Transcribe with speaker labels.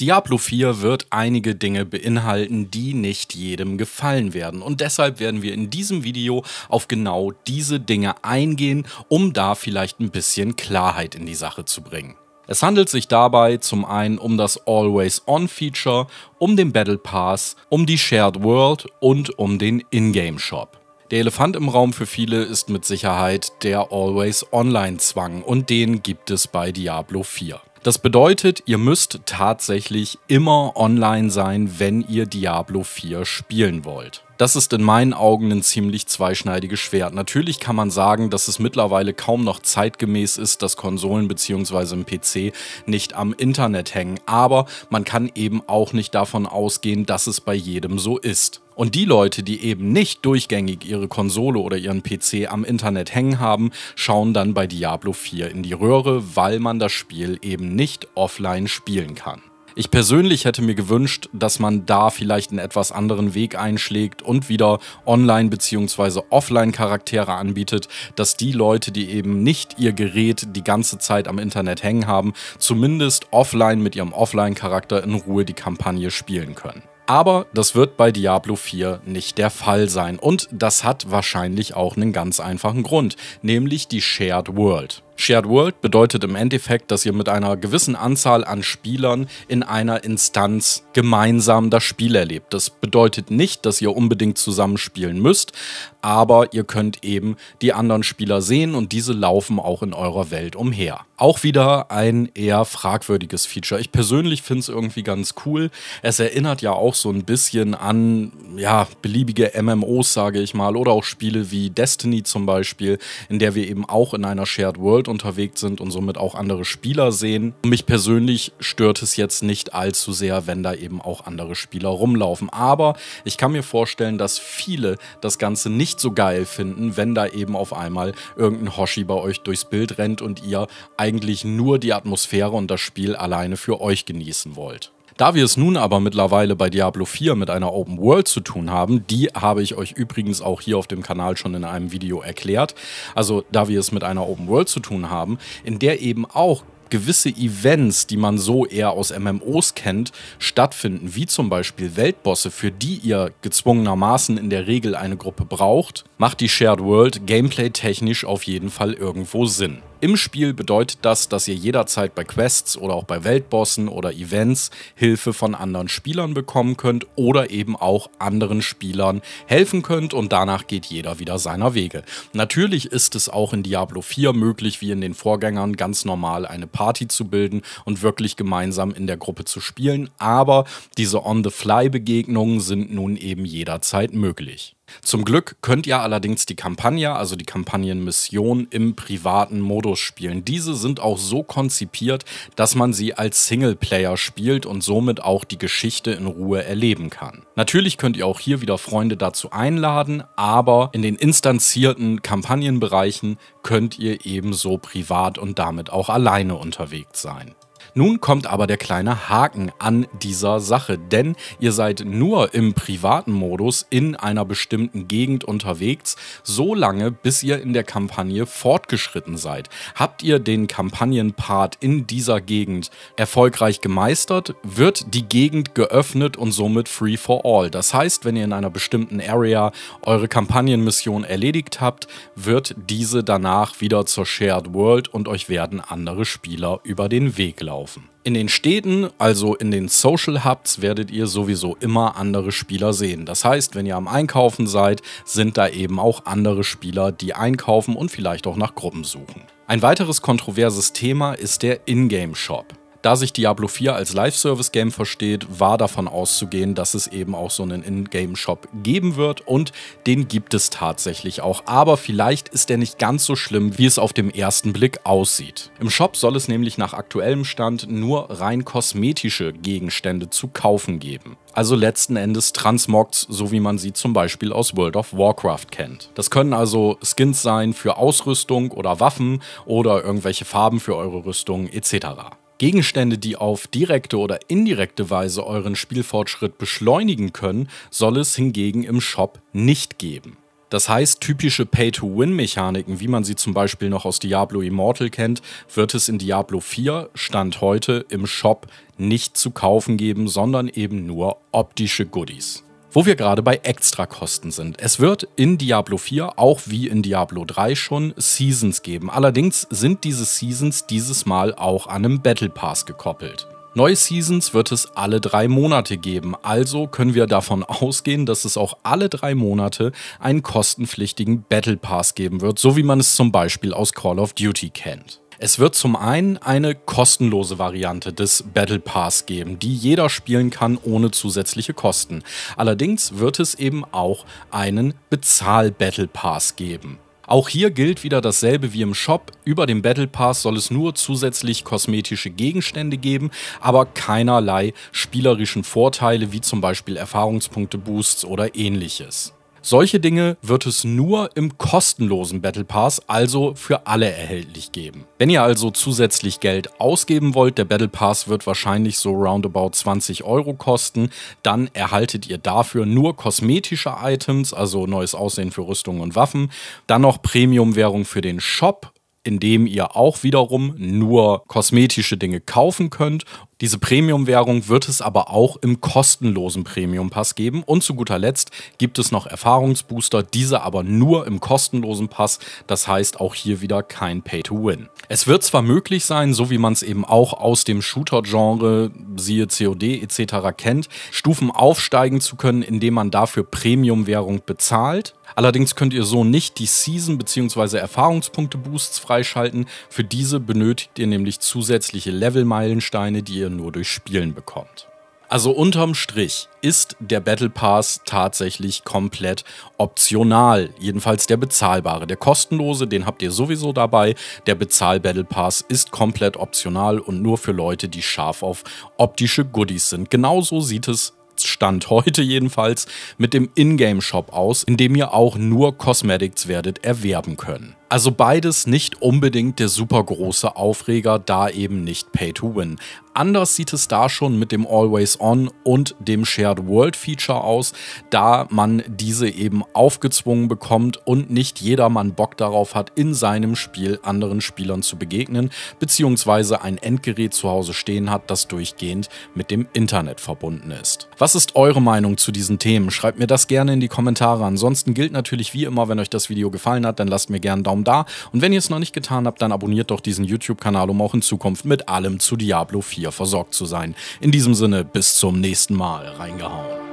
Speaker 1: Diablo 4 wird einige Dinge beinhalten, die nicht jedem gefallen werden. Und deshalb werden wir in diesem Video auf genau diese Dinge eingehen, um da vielleicht ein bisschen Klarheit in die Sache zu bringen. Es handelt sich dabei zum einen um das Always-On-Feature, um den Battle Pass, um die Shared World und um den Ingame-Shop. Der Elefant im Raum für viele ist mit Sicherheit der Always-Online-Zwang und den gibt es bei Diablo 4. Das bedeutet, ihr müsst tatsächlich immer online sein, wenn ihr Diablo 4 spielen wollt. Das ist in meinen Augen ein ziemlich zweischneidiges Schwert. Natürlich kann man sagen, dass es mittlerweile kaum noch zeitgemäß ist, dass Konsolen bzw. ein PC nicht am Internet hängen, aber man kann eben auch nicht davon ausgehen, dass es bei jedem so ist. Und die Leute, die eben nicht durchgängig ihre Konsole oder ihren PC am Internet hängen haben, schauen dann bei Diablo 4 in die Röhre, weil man das Spiel eben nicht offline spielen kann. Ich persönlich hätte mir gewünscht, dass man da vielleicht einen etwas anderen Weg einschlägt und wieder online bzw. offline Charaktere anbietet, dass die Leute, die eben nicht ihr Gerät die ganze Zeit am Internet hängen haben, zumindest offline mit ihrem Offline-Charakter in Ruhe die Kampagne spielen können. Aber das wird bei Diablo 4 nicht der Fall sein und das hat wahrscheinlich auch einen ganz einfachen Grund, nämlich die Shared World. Shared World bedeutet im Endeffekt, dass ihr mit einer gewissen Anzahl an Spielern in einer Instanz gemeinsam das Spiel erlebt. Das bedeutet nicht, dass ihr unbedingt zusammenspielen müsst, aber ihr könnt eben die anderen Spieler sehen und diese laufen auch in eurer Welt umher. Auch wieder ein eher fragwürdiges Feature. Ich persönlich finde es irgendwie ganz cool. Es erinnert ja auch so ein bisschen an ja, beliebige MMOs, sage ich mal, oder auch Spiele wie Destiny zum Beispiel, in der wir eben auch in einer Shared World Field unterwegs sind und somit auch andere Spieler sehen. Mich persönlich stört es jetzt nicht allzu sehr, wenn da eben auch andere Spieler rumlaufen. Aber ich kann mir vorstellen, dass viele das Ganze nicht so geil finden, wenn da eben auf einmal irgendein Hoshi bei euch durchs Bild rennt und ihr eigentlich nur die Atmosphäre und das Spiel alleine für euch genießen wollt. Da wir es nun aber mittlerweile bei Diablo 4 mit einer Open World zu tun haben, die habe ich euch übrigens auch hier auf dem Kanal schon in einem Video erklärt, also da wir es mit einer Open World zu tun haben, in der eben auch gewisse Events, die man so eher aus MMOs kennt, stattfinden, wie zum Beispiel Weltbosse, für die ihr gezwungenermaßen in der Regel eine Gruppe braucht, macht die Shared World gameplay-technisch auf jeden Fall irgendwo Sinn. Im Spiel bedeutet das, dass ihr jederzeit bei Quests oder auch bei Weltbossen oder Events Hilfe von anderen Spielern bekommen könnt oder eben auch anderen Spielern helfen könnt und danach geht jeder wieder seiner Wege. Natürlich ist es auch in Diablo 4 möglich, wie in den Vorgängern, ganz normal eine Party zu bilden und wirklich gemeinsam in der Gruppe zu spielen, aber diese On-the-Fly-Begegnungen sind nun eben jederzeit möglich. Zum Glück könnt ihr allerdings die Kampagne, also die Kampagnenmission, im privaten Modus spielen. Diese sind auch so konzipiert, dass man sie als Singleplayer spielt und somit auch die Geschichte in Ruhe erleben kann. Natürlich könnt ihr auch hier wieder Freunde dazu einladen, aber in den instanzierten Kampagnenbereichen könnt ihr ebenso privat und damit auch alleine unterwegs sein. Nun kommt aber der kleine Haken an dieser Sache, denn ihr seid nur im privaten Modus in einer bestimmten Gegend unterwegs, so lange, bis ihr in der Kampagne fortgeschritten seid. Habt ihr den Kampagnenpart in dieser Gegend erfolgreich gemeistert, wird die Gegend geöffnet und somit free for all. Das heißt, wenn ihr in einer bestimmten Area eure Kampagnenmission erledigt habt, wird diese danach wieder zur Shared World und euch werden andere Spieler über den Weg laufen laufen. In den Städten, also in den Social Hubs, werdet ihr sowieso immer andere Spieler sehen. Das heißt, wenn ihr am Einkaufen seid, sind da eben auch andere Spieler, die einkaufen und vielleicht auch nach Gruppen suchen. Ein weiteres kontroverses Thema ist der Ingame-Shop. Da sich Diablo 4 als Live-Service-Game versteht, war davon auszugehen, dass es eben auch so einen In-Game-Shop geben wird und den gibt es tatsächlich auch. Aber vielleicht ist der nicht ganz so schlimm, wie es auf dem ersten Blick aussieht. Im Shop soll es nämlich nach aktuellem Stand nur rein kosmetische Gegenstände zu kaufen geben. Also letzten Endes Transmogs, so wie man sie zum Beispiel aus World of Warcraft kennt. Das können also Skins sein für Ausrüstung oder Waffen oder irgendwelche Farben für eure Rüstung etc. Gegenstände, die auf direkte oder indirekte Weise euren Spielfortschritt beschleunigen können, soll es hingegen im Shop nicht geben. Das heißt, typische Pay-to-Win-Mechaniken, wie man sie zum Beispiel noch aus Diablo Immortal kennt, wird es in Diablo 4 Stand heute im Shop nicht zu kaufen geben, sondern eben nur optische Goodies. Wo wir gerade bei Extrakosten sind. Es wird in Diablo 4, auch wie in Diablo 3 schon, Seasons geben. Allerdings sind diese Seasons dieses Mal auch an einem Battle Pass gekoppelt. Neue Seasons wird es alle drei Monate geben, also können wir davon ausgehen, dass es auch alle drei Monate einen kostenpflichtigen Battle Pass geben wird, so wie man es zum Beispiel aus Call of Duty kennt. Es wird zum einen eine kostenlose Variante des Battle Pass geben, die jeder spielen kann ohne zusätzliche Kosten. Allerdings wird es eben auch einen Bezahl-Battle Pass geben. Auch hier gilt wieder dasselbe wie im Shop. Über dem Battle Pass soll es nur zusätzlich kosmetische Gegenstände geben, aber keinerlei spielerischen Vorteile wie zum Beispiel Erfahrungspunkte-Boosts oder ähnliches. Solche Dinge wird es nur im kostenlosen Battle Pass, also für alle erhältlich geben. Wenn ihr also zusätzlich Geld ausgeben wollt, der Battle Pass wird wahrscheinlich so roundabout 20 Euro kosten, dann erhaltet ihr dafür nur kosmetische Items, also neues Aussehen für Rüstungen und Waffen, dann noch Premium-Währung für den Shop indem ihr auch wiederum nur kosmetische Dinge kaufen könnt diese Premium-Währung wird es aber auch im kostenlosen Premium-Pass geben. Und zu guter Letzt gibt es noch Erfahrungsbooster, diese aber nur im kostenlosen Pass. Das heißt auch hier wieder kein Pay-to-Win. Es wird zwar möglich sein, so wie man es eben auch aus dem Shooter-Genre, siehe COD etc. kennt, Stufen aufsteigen zu können, indem man dafür Premium-Währung bezahlt. Allerdings könnt ihr so nicht die Season- bzw. Erfahrungspunkte-Boosts freischalten. Für diese benötigt ihr nämlich zusätzliche Level-Meilensteine, die ihr ihr nur durch Spielen bekommt. Also unterm Strich ist der Battle Pass tatsächlich komplett optional. Jedenfalls der bezahlbare. Der kostenlose, den habt ihr sowieso dabei. Der Bezahl Battle Pass ist komplett optional und nur für Leute, die scharf auf optische Goodies sind. Genauso sieht es Stand heute jedenfalls mit dem Ingame-Shop aus, in dem ihr auch nur Cosmetics werdet erwerben können. Also beides nicht unbedingt der super große Aufreger, da eben nicht Pay to Win. Anders sieht es da schon mit dem Always On und dem Shared World Feature aus, da man diese eben aufgezwungen bekommt und nicht jedermann Bock darauf hat, in seinem Spiel anderen Spielern zu begegnen, beziehungsweise ein Endgerät zu Hause stehen hat, das durchgehend mit dem Internet verbunden ist. Was ist eure Meinung zu diesen Themen? Schreibt mir das gerne in die Kommentare. Ansonsten gilt natürlich wie immer, wenn euch das Video gefallen hat, dann lasst mir gerne einen Daumen Daumen da. Und wenn ihr es noch nicht getan habt, dann abonniert doch diesen YouTube-Kanal, um auch in Zukunft mit allem zu Diablo 4 versorgt zu sein. In diesem Sinne, bis zum nächsten Mal. Reingehauen.